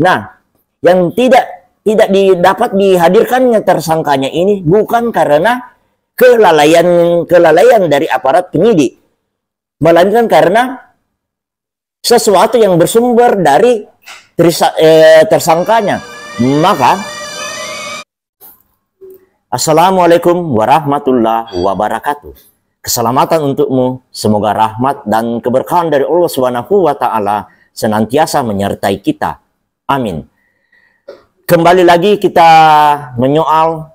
Nah, yang tidak tidak didapat dihadirkannya tersangkanya ini bukan karena kelalaian kelalaian dari aparat penyidik melainkan karena sesuatu yang bersumber dari terisa, eh, tersangkanya maka Assalamualaikum warahmatullahi wabarakatuh keselamatan untukmu semoga rahmat dan keberkahan dari Allah Subhanahu wa taala senantiasa menyertai kita Amin. Kembali lagi kita menyoal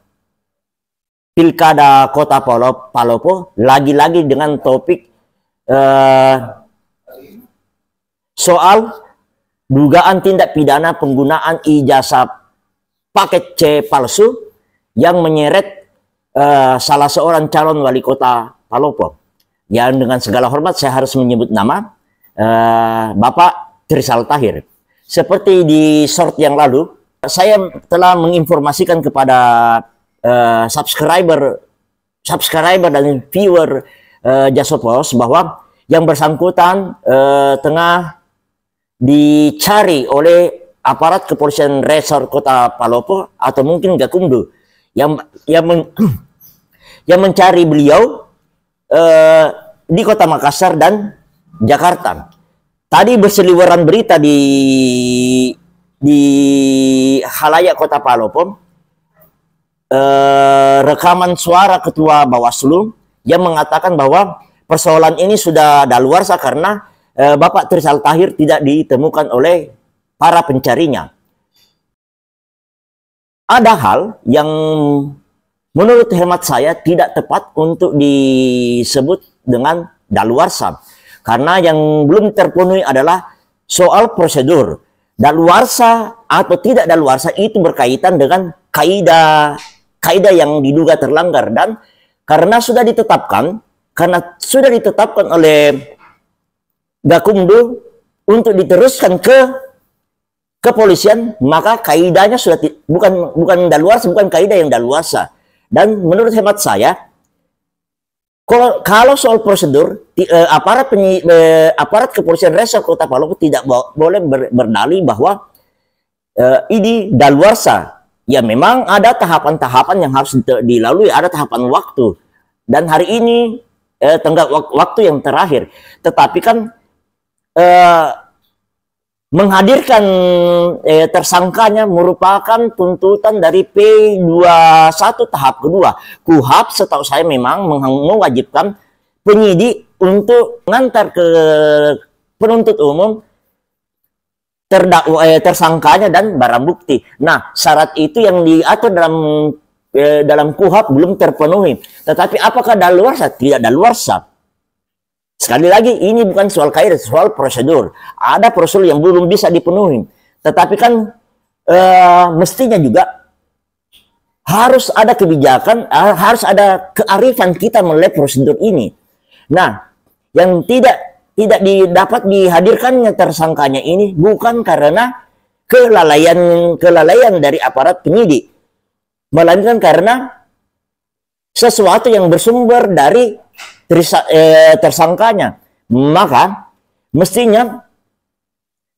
Pilkada Kota Palopo, lagi-lagi dengan topik uh, soal dugaan tindak pidana penggunaan ijazah paket C palsu yang menyeret uh, salah seorang calon wali kota Palopo. Yang dengan segala hormat saya harus menyebut nama uh, Bapak Trisal Tahir. Seperti di short yang lalu, saya telah menginformasikan kepada uh, subscriber subscriber dan viewer uh, eh, Jasopos bahwa yang bersangkutan uh, tengah dicari oleh aparat kepolisian resor kota Palopo atau mungkin Gakumdu yang yang men, yang mencari beliau uh, di kota Makassar dan Jakarta. Tadi berseliweran berita di di halayak Kota Palopo eh, rekaman suara ketua Bawaslu yang mengatakan bahwa persoalan ini sudah daluarsa karena eh, Bapak Trisal Tahir tidak ditemukan oleh para pencarinya. Ada hal yang menurut hemat saya tidak tepat untuk disebut dengan daluarsa karena yang belum terpenuhi adalah soal prosedur. dan Daluarsa atau tidak daluarsa itu berkaitan dengan kaidah kaidah yang diduga terlanggar dan karena sudah ditetapkan karena sudah ditetapkan oleh Gakumdu untuk diteruskan ke kepolisian maka kaidahnya sudah bukan bukan daluarsa bukan kaidah yang daluarsa dan menurut hemat saya kalau kalau soal prosedur, di, eh, aparat penyi, eh, aparat kepolisian resor Kota Palopo tidak bo boleh ber, berdalih bahwa eh, ini daluarsa. Ya memang ada tahapan-tahapan yang harus dilalui, ada tahapan waktu. Dan hari ini eh, tenggat waktu yang terakhir. Tetapi kan eh, menghadirkan eh, tersangkanya merupakan tuntutan dari P21 tahap kedua. KUHAP setahu saya memang mewajibkan penyidik untuk mengantar ke penuntut umum terdakwa eh, tersangkanya dan barang bukti. Nah, syarat itu yang diatur dalam eh, dalam KUHAP belum terpenuhi. Tetapi apakah daluarsa? Tidak daluarsa. Sekali lagi, ini bukan soal kaidah, soal prosedur. Ada prosedur yang belum bisa dipenuhi. Tetapi kan e, mestinya juga harus ada kebijakan, eh, harus ada kearifan kita melihat prosedur ini. Nah, yang tidak tidak didapat dihadirkannya tersangkanya ini bukan karena kelalaian kelalaian dari aparat penyidik, melainkan karena sesuatu yang bersumber dari Eh, tersangkanya. Maka mestinya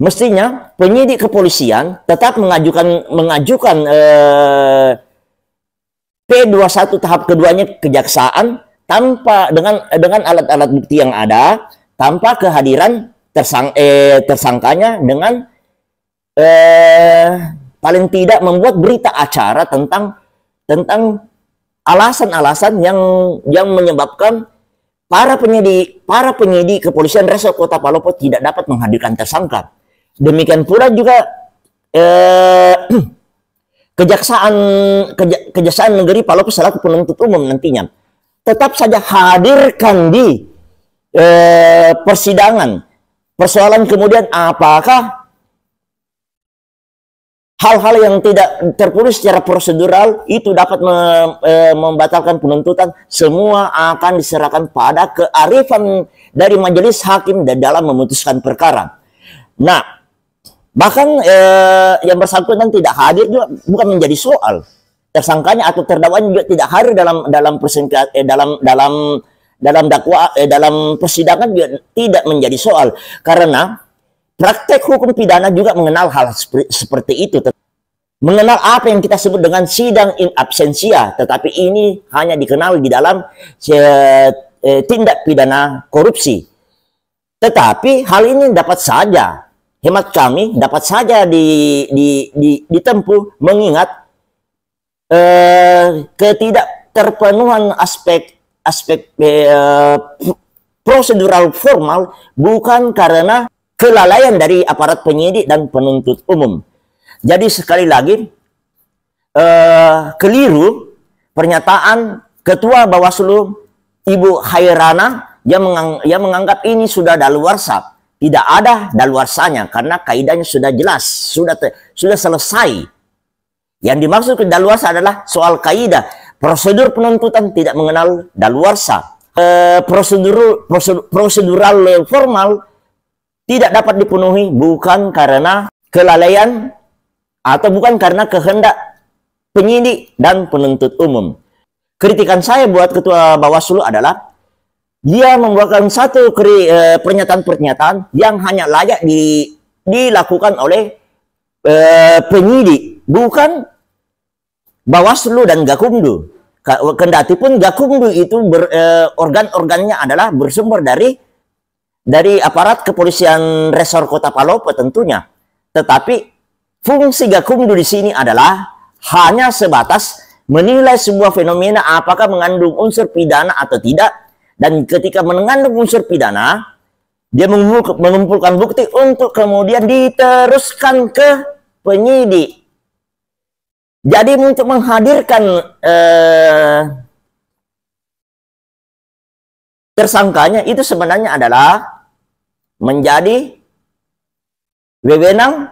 mestinya penyidik kepolisian tetap mengajukan mengajukan eh, P21 tahap keduanya kejaksaan tanpa dengan dengan alat-alat bukti yang ada, tanpa kehadiran tersang, eh, tersangkanya dengan eh, paling tidak membuat berita acara tentang tentang alasan-alasan yang yang menyebabkan para penyidik para penyidik kepolisian resor kota Palopo tidak dapat menghadirkan tersangka. Demikian pula juga eh, kejaksaan keja, kejaksaan negeri Palopo selaku penuntut umum nantinya tetap saja hadirkan di eh, persidangan persoalan kemudian apakah hal-hal yang tidak tertulis secara prosedural itu dapat me, e, membatalkan penuntutan semua akan diserahkan pada kearifan dari majelis hakim dalam memutuskan perkara. Nah, bahkan e, yang bersangkutan tidak hadir juga bukan menjadi soal. Tersangkanya atau terdakwanya juga tidak hadir dalam dalam persidangan eh, dalam dalam dalam dakwa eh, dalam persidangan juga tidak menjadi soal karena Praktek hukum pidana juga mengenal hal seperti itu. Mengenal apa yang kita sebut dengan sidang in absentia, tetapi ini hanya dikenal di dalam eh, tindak pidana korupsi. Tetapi hal ini dapat saja, hemat kami dapat saja di, di, di, ditempuh mengingat eh, ketidakterpenuhan aspek aspek eh, prosedural formal bukan karena kelalaian dari aparat penyidik dan penuntut umum. Jadi sekali lagi uh, keliru pernyataan Ketua Bawaslu Ibu Hairana yang, mengang yang menganggap ini sudah daluarsa. Tidak ada daluarsanya karena kaidahnya sudah jelas, sudah sudah selesai. Yang dimaksud daluarsa adalah soal kaidah. Prosedur penuntutan tidak mengenal daluarsa. E, prosedur, prosedur prosedural formal tidak dapat dipenuhi bukan karena kelalaian atau bukan karena kehendak penyidik dan penuntut umum. Kritikan saya buat Ketua Bawaslu adalah dia membuatkan satu eh, pernyataan-pernyataan yang hanya layak di, dilakukan oleh e, penyidik, bukan Bawaslu dan Gakumdu. Kendati pun Gakumdu itu ber, e, organ-organnya adalah bersumber dari dari aparat kepolisian resor kota Palopo tentunya. Tetapi fungsi Gakumdu di sini adalah hanya sebatas menilai sebuah fenomena apakah mengandung unsur pidana atau tidak. Dan ketika mengandung unsur pidana, dia mengumpulkan bukti untuk kemudian diteruskan ke penyidik. Jadi untuk menghadirkan eh, tersangkanya itu sebenarnya adalah menjadi wewenang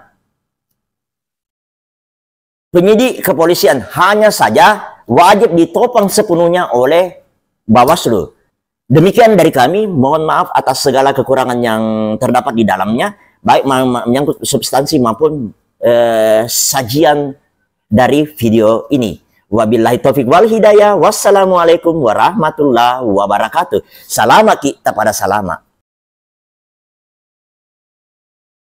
penyidik kepolisian hanya saja wajib ditopang sepenuhnya oleh Bawaslu. Demikian dari kami, mohon maaf atas segala kekurangan yang terdapat di dalamnya, baik menyangkut substansi maupun eh, sajian dari video ini. Wabillahi taufik wal hidayah. Wassalamualaikum warahmatullahi wabarakatuh. Salama kita pada salama.